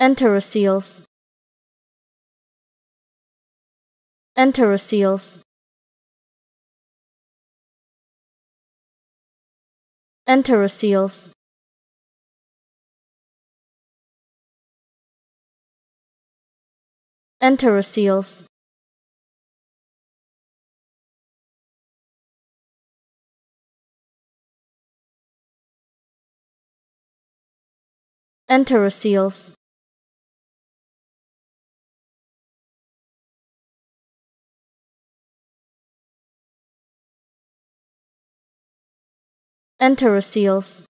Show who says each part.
Speaker 1: enteroceles enteroceles enteroceles enteroceles enteroceles enteroceles